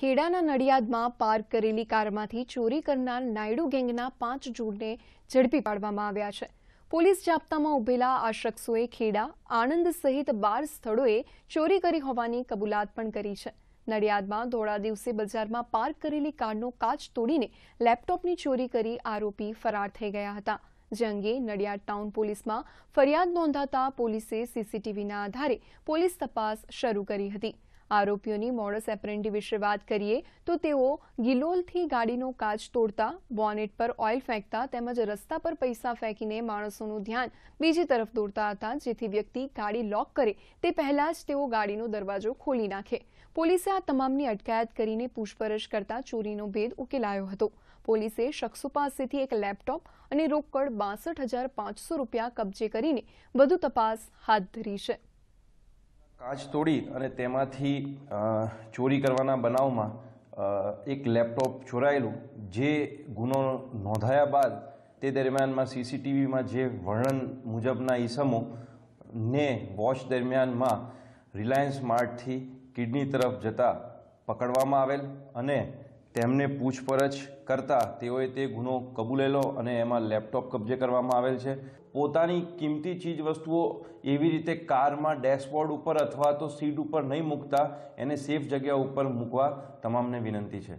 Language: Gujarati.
ખેડાના નડિયાદમાં પાર્ક કરેલી કારમાંથી ચોરી કરનાર નાયડુ ગેંગના પાંચ જૂડને ઝડપી પાડવામાં આવ્યા છે પોલીસ જાપ્તામાં ઉભેલા આ શખ્સોએ ખેડા આણંદ સહિત બાર સ્થળોએ ચોરી કરી હોવાની કબૂલાત પણ કરી છે નડિયાદમાં ધોળા દિવસે બજારમાં પાર્ક કરેલી કારનો કાચ તોડીને લેપટોપની ચોરી કરી આરોપી ફરાર થઈ ગયા હતા જે અંગે નડિયાદ ટાઉન પોલીસમાં ફરિયાદ નોંધાતા પોલીસે સીસીટીવીના આધારે પોલીસ તપાસ શરૂ કરી હતી આરોપીઓની મોડસ એપ્રેન્ટી વિશે વાત કરીએ તો તેઓ ગિલોલથી ગાડીનો કાચ તોડતા બોનેટ પર ઓઇલ ફેંકતા તેમજ રસ્તા પર પૈસા ફેંકીને માણસોનું ધ્યાન બીજી તરફ દોરતા હતા જેથી વ્યક્તિ ગાડી લોક કરે તે પહેલાં જ તેઓ ગાડીનો દરવાજો ખોલી નાખે પોલીસે આ તમામની અટકાયત કરીને પૂછપરછ કરતા ચોરીનો ભેદ ઉકેલાયો હતો પોલીસે શખ્સો પાસેથી એક લેપટોપ અને રોકડ બાસઠ હજાર પાંચસો રૂપિયા કબજે કરીને વધુ તપાસ હાથ ધરી છે કાચ તોડી અને તેમાંથી ચોરી કરવાના બનાવમાં એક લેપટોપ ચોરાયેલું જે ગુનો નોંધાયા બાદ તે દરમિયાનમાં સીસીટીવીમાં જે વર્ણન મુજબના ઈસમોને વોચ દરમિયાનમાં રિલાયન્સ માર્ટથી કિડની તરફ જતા પકડવામાં આવેલ અને તેમને પૂછપરછ કરતા તેઓએ તે ગુનો કબૂલેલો અને એમાં લેપટોપ કબજે કરવામાં આવેલ છે પોતાની કિંમતી ચીજ વસ્તુઓ એવી રીતે કારમાં ડેશબોર્ડ ઉપર અથવા તો સીટ ઉપર નહીં મૂકતા એને સેફ જગ્યા ઉપર મૂકવા તમામને વિનંતી છે